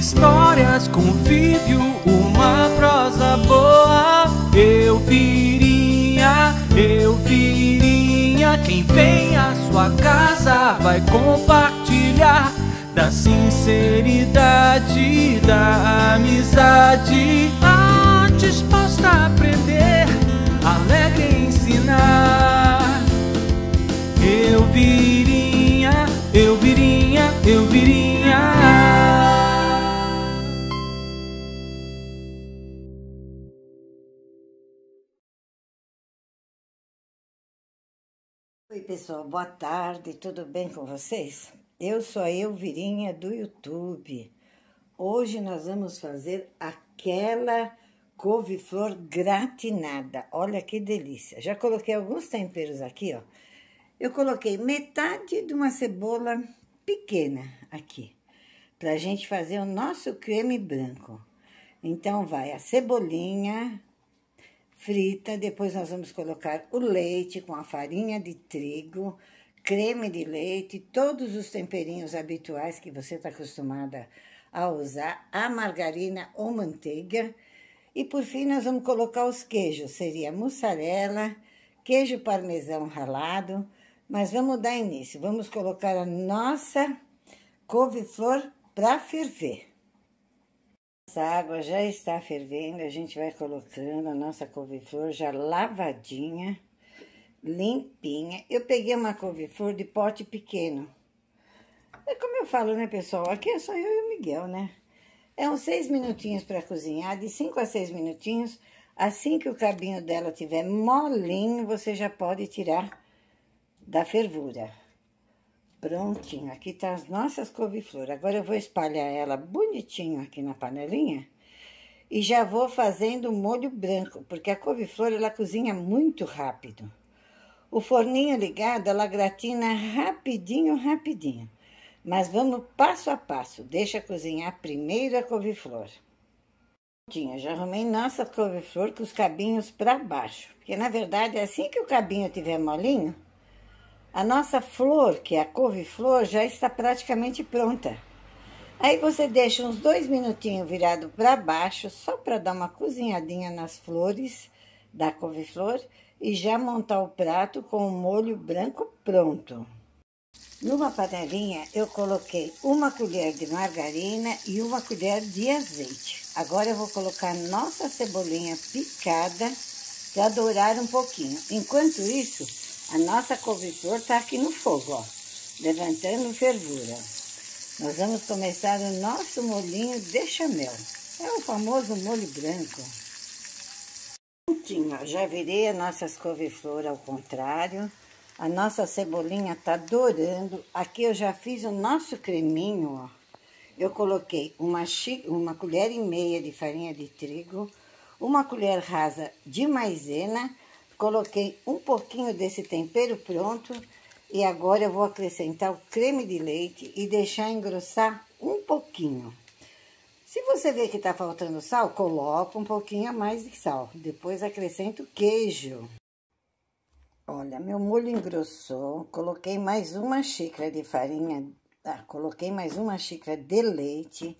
Histórias, convívio, uma prosa boa. Eu viria, eu viria. Quem vem à sua casa vai compartilhar da sinceridade, da amizade. disposta a aprender, alegre ensinar. Eu viria, eu viria, eu viria. Oi, pessoal, boa tarde, tudo bem com vocês? Eu sou a Elvirinha do YouTube. Hoje nós vamos fazer aquela couve-flor gratinada. Olha que delícia. Já coloquei alguns temperos aqui, ó. Eu coloquei metade de uma cebola pequena aqui, pra gente fazer o nosso creme branco. Então, vai a cebolinha, frita. Depois nós vamos colocar o leite com a farinha de trigo, creme de leite, todos os temperinhos habituais que você está acostumada a usar, a margarina ou manteiga. E por fim nós vamos colocar os queijos, seria mussarela, queijo parmesão ralado, mas vamos dar início. Vamos colocar a nossa couve-flor para ferver. Essa água já está fervendo, a gente vai colocando a nossa couve-flor já lavadinha, limpinha. Eu peguei uma couve-flor de pote pequeno. É como eu falo, né, pessoal? Aqui é só eu e o Miguel, né? É uns seis minutinhos para cozinhar, de cinco a seis minutinhos. Assim que o cabinho dela tiver molinho, você já pode tirar da fervura. Prontinho, aqui tá as nossas couve-flor. Agora eu vou espalhar ela bonitinho aqui na panelinha e já vou fazendo molho branco, porque a couve-flor ela cozinha muito rápido. O forninho ligado, ela gratina rapidinho, rapidinho. Mas vamos passo a passo. Deixa cozinhar primeiro a couve-flor. Prontinho, já arrumei nossa couve-flor com os cabinhos para baixo. Porque, na verdade, é assim que o cabinho tiver molinho, a nossa flor, que é a couve-flor, já está praticamente pronta. Aí você deixa uns dois minutinhos virado para baixo, só para dar uma cozinhadinha nas flores da couve-flor e já montar o prato com o molho branco pronto. Numa panelinha, eu coloquei uma colher de margarina e uma colher de azeite. Agora eu vou colocar nossa cebolinha picada para dourar um pouquinho. Enquanto isso, a nossa couve-flor está aqui no fogo, ó, levantando fervura. Nós vamos começar o nosso molinho de chamel. É o famoso molho branco. Prontinho, ó, já virei as nossas couve-flor ao contrário. A nossa cebolinha tá dourando. Aqui eu já fiz o nosso creminho, ó. Eu coloquei uma, uma colher e meia de farinha de trigo, uma colher rasa de maisena Coloquei um pouquinho desse tempero pronto e agora eu vou acrescentar o creme de leite e deixar engrossar um pouquinho. Se você vê que está faltando sal, coloca um pouquinho a mais de sal. Depois acrescento o queijo. Olha, meu molho engrossou. Coloquei mais uma xícara de farinha. Ah, coloquei mais uma xícara de leite.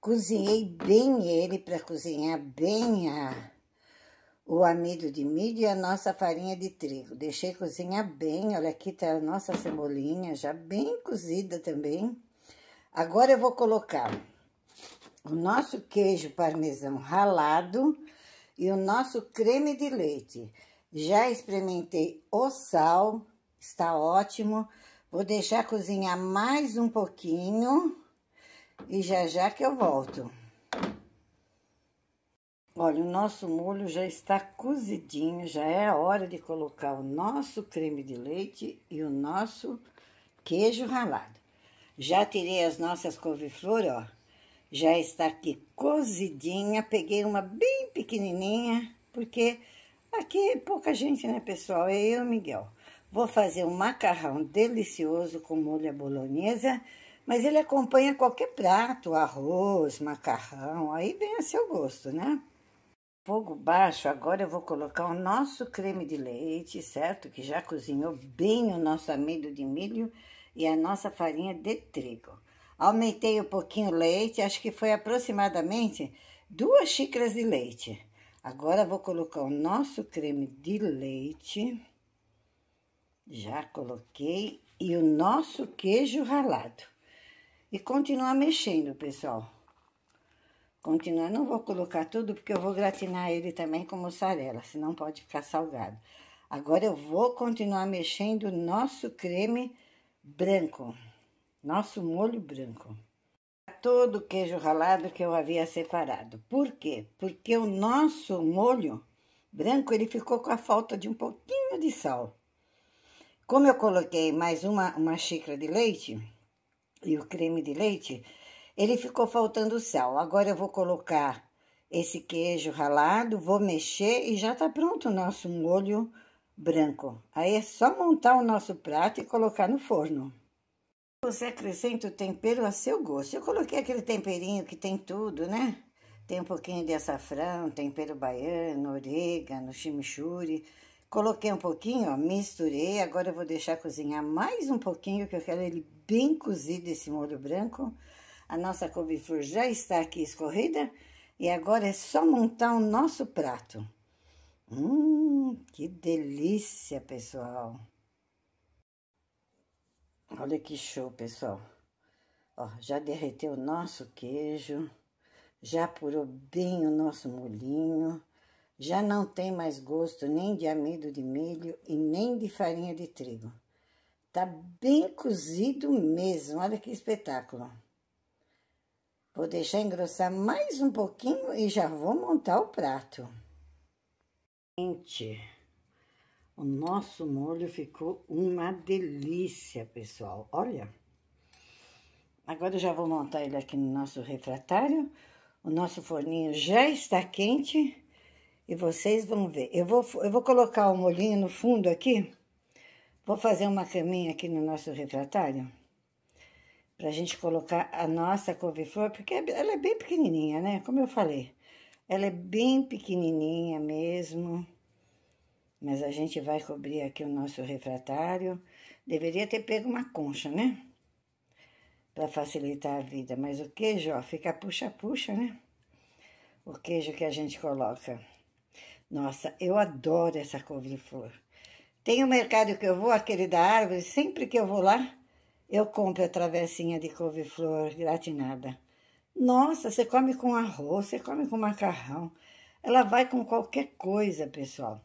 Cozinhei bem ele para cozinhar bem a o amido de milho e é a nossa farinha de trigo. Deixei cozinhar bem, olha aqui tá a nossa cebolinha já bem cozida também. Agora eu vou colocar o nosso queijo parmesão ralado e o nosso creme de leite. Já experimentei o sal, está ótimo. Vou deixar cozinhar mais um pouquinho e já já que eu volto. Olha, o nosso molho já está cozidinho, já é a hora de colocar o nosso creme de leite e o nosso queijo ralado. Já tirei as nossas couve-flor, ó, já está aqui cozidinha. Peguei uma bem pequenininha, porque aqui é pouca gente, né, pessoal? É eu, Miguel. Vou fazer um macarrão delicioso com molho à bolonhesa, mas ele acompanha qualquer prato, arroz, macarrão, aí vem a seu gosto, né? fogo baixo, agora eu vou colocar o nosso creme de leite, certo? Que já cozinhou bem o nosso amido de milho e a nossa farinha de trigo. Aumentei um pouquinho o leite, acho que foi aproximadamente duas xícaras de leite. Agora vou colocar o nosso creme de leite. Já coloquei. E o nosso queijo ralado. E continuar mexendo, pessoal continuar. Não vou colocar tudo porque eu vou gratinar ele também com mussarela, senão pode ficar salgado. Agora eu vou continuar mexendo o nosso creme branco, nosso molho branco. Todo o queijo ralado que eu havia separado. Por quê? Porque o nosso molho branco ele ficou com a falta de um pouquinho de sal. Como eu coloquei mais uma, uma xícara de leite e o creme de leite, ele ficou faltando sal. Agora eu vou colocar esse queijo ralado, vou mexer e já tá pronto o nosso molho branco. Aí é só montar o nosso prato e colocar no forno. Você acrescenta o tempero a seu gosto. Eu coloquei aquele temperinho que tem tudo, né? Tem um pouquinho de açafrão, tempero baiano, orégano, chimichurri. Coloquei um pouquinho, ó, misturei. Agora eu vou deixar cozinhar mais um pouquinho, que eu quero ele bem cozido, esse molho branco. A nossa couve-flor já está aqui escorrida e agora é só montar o nosso prato. Hum, que delícia, pessoal! Olha que show, pessoal! Ó, já derreteu o nosso queijo, já apurou bem o nosso molinho, já não tem mais gosto nem de amido de milho e nem de farinha de trigo. Tá bem cozido mesmo, olha que espetáculo! Vou deixar engrossar mais um pouquinho e já vou montar o prato. Gente, o nosso molho ficou uma delícia, pessoal. Olha, agora eu já vou montar ele aqui no nosso refratário. O nosso forninho já está quente e vocês vão ver. Eu vou, eu vou colocar o molhinho no fundo aqui. Vou fazer uma caminha aqui no nosso refratário para a gente colocar a nossa couve-flor, porque é ela é bem pequenininha, né? Como eu falei, ela é bem pequenininha mesmo, mas a gente vai cobrir aqui o nosso refratário. Deveria ter pego uma concha, né? Para facilitar a vida, mas o queijo, ó, fica puxa-puxa, né? O queijo que a gente coloca. Nossa, eu adoro essa couve-flor. Tem um mercado que eu vou, aquele da árvore, sempre que eu vou lá, eu compro a travessinha de couve-flor gratinada. Nossa, você come com arroz, você come com macarrão. Ela vai com qualquer coisa, pessoal.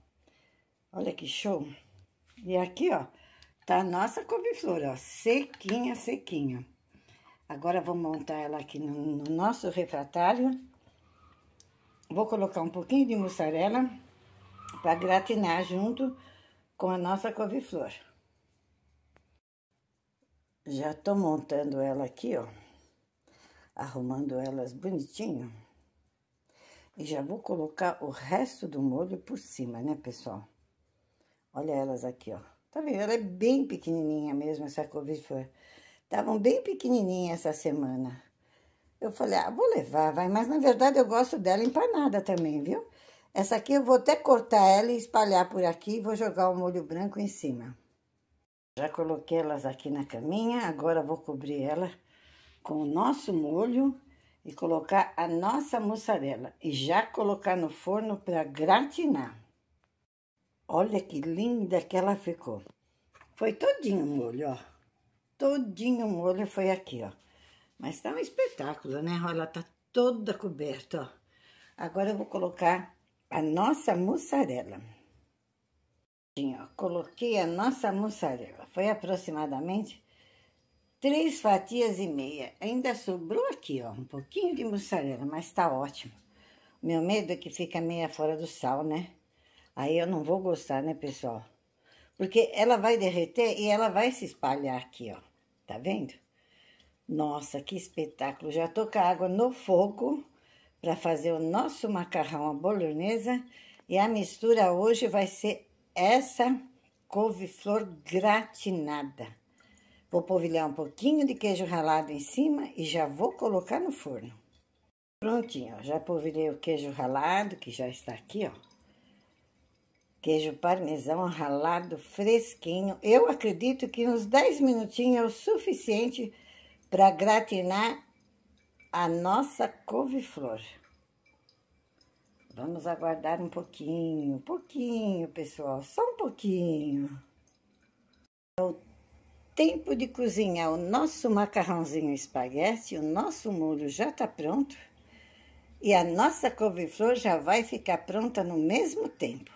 Olha que show. E aqui, ó, tá a nossa couve-flor, ó, sequinha, sequinha. Agora, vou montar ela aqui no, no nosso refratário. Vou colocar um pouquinho de mussarela para gratinar junto com a nossa couve-flor. Já tô montando ela aqui, ó. Arrumando elas bonitinho. E já vou colocar o resto do molho por cima, né, pessoal? Olha elas aqui, ó. Tá vendo? Ela é bem pequenininha mesmo, essa couve-flor. Estavam bem pequenininha essa semana. Eu falei, ah, vou levar, vai. Mas, na verdade, eu gosto dela empanada também, viu? Essa aqui eu vou até cortar ela e espalhar por aqui. E vou jogar o molho branco em cima. Já coloquei elas aqui na caminha, agora vou cobrir ela com o nosso molho e colocar a nossa mussarela e já colocar no forno para gratinar. Olha que linda que ela ficou. Foi todinho o molho, ó. Todinho o molho foi aqui, ó. Mas tá um espetáculo, né? Olha, ela tá toda coberta, ó. Agora eu vou colocar a nossa mussarela. Coloquei a nossa mussarela. Foi aproximadamente três fatias e meia. Ainda sobrou aqui, ó, um pouquinho de mussarela, mas tá ótimo. Meu medo é que fica meia fora do sal, né? Aí eu não vou gostar, né, pessoal? Porque ela vai derreter e ela vai se espalhar aqui, ó. Tá vendo? Nossa, que espetáculo! Já tô com a água no fogo para fazer o nosso macarrão à bolonhesa. E a mistura hoje vai ser essa couve-flor gratinada. Vou polvilhar um pouquinho de queijo ralado em cima e já vou colocar no forno. Prontinho, ó, já polvilhei o queijo ralado, que já está aqui, ó. Queijo parmesão ralado fresquinho. Eu acredito que uns 10 minutinhos é o suficiente para gratinar a nossa couve-flor. Vamos aguardar um pouquinho, um pouquinho, pessoal, só um pouquinho. É o tempo de cozinhar o nosso macarrãozinho espaguete, o nosso molho já está pronto e a nossa couve-flor já vai ficar pronta no mesmo tempo.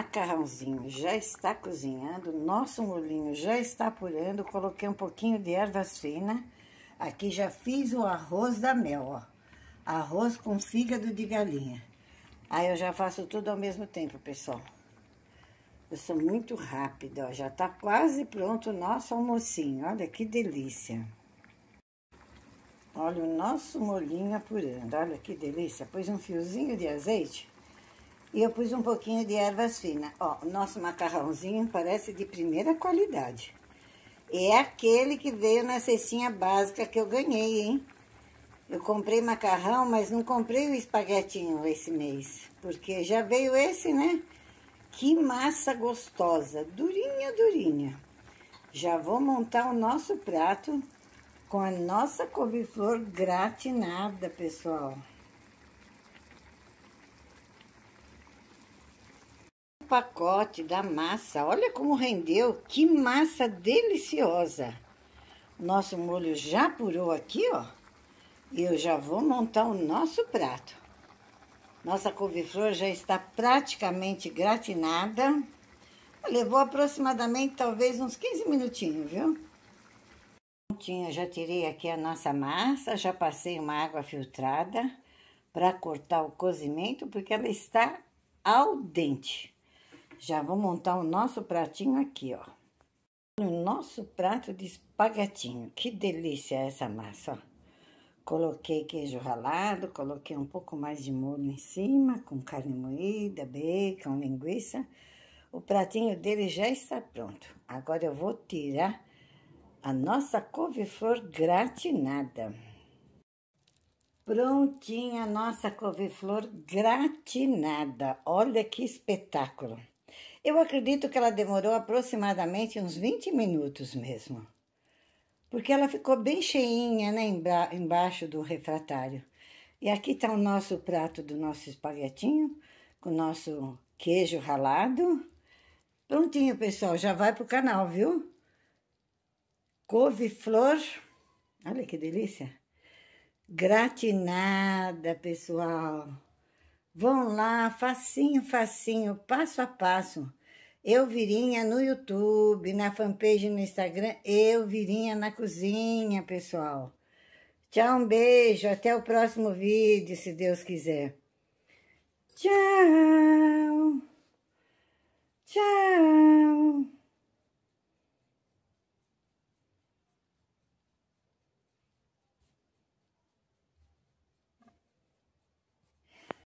macarrãozinho já está cozinhando, nosso molinho já está apurando, coloquei um pouquinho de ervas finas. Aqui já fiz o arroz da mel, ó arroz com fígado de galinha. Aí eu já faço tudo ao mesmo tempo, pessoal. Eu sou muito rápida, ó, já tá quase pronto o nosso almocinho, olha que delícia. Olha o nosso molinho apurando, olha que delícia. Pus um fiozinho de azeite e eu pus um pouquinho de ervas finas. Ó, o nosso macarrãozinho parece de primeira qualidade. É aquele que veio na cestinha básica que eu ganhei, hein? Eu comprei macarrão, mas não comprei o espaguetinho esse mês, porque já veio esse, né? Que massa gostosa, durinha, durinha. Já vou montar o nosso prato com a nossa couve-flor gratinada, pessoal. pacote da massa. Olha como rendeu, que massa deliciosa. Nosso molho já apurou aqui, ó. E eu já vou montar o nosso prato. Nossa couve-flor já está praticamente gratinada. Levou aproximadamente, talvez, uns 15 minutinhos, viu? Prontinho, já tirei aqui a nossa massa, já passei uma água filtrada para cortar o cozimento, porque ela está ao dente. Já vou montar o nosso pratinho aqui, ó. O nosso prato de espaguetinho. Que delícia essa massa, ó. Coloquei queijo ralado, coloquei um pouco mais de molho em cima, com carne moída, bacon, linguiça. O pratinho dele já está pronto. Agora eu vou tirar a nossa couve-flor gratinada. Prontinha a nossa couve-flor gratinada. Olha que espetáculo! Eu acredito que ela demorou aproximadamente uns 20 minutos mesmo porque ela ficou bem cheinha né, embaixo do refratário. E aqui está o nosso prato do nosso espaguetinho, com o nosso queijo ralado. Prontinho, pessoal, já vai para o canal, viu? Couve-flor, olha que delícia! Gratinada, pessoal! Vão lá, facinho, facinho, passo a passo eu Virinha no YouTube, na fanpage no Instagram, Eu Virinha na Cozinha, pessoal. Tchau, um beijo, até o próximo vídeo, se Deus quiser. Tchau, tchau.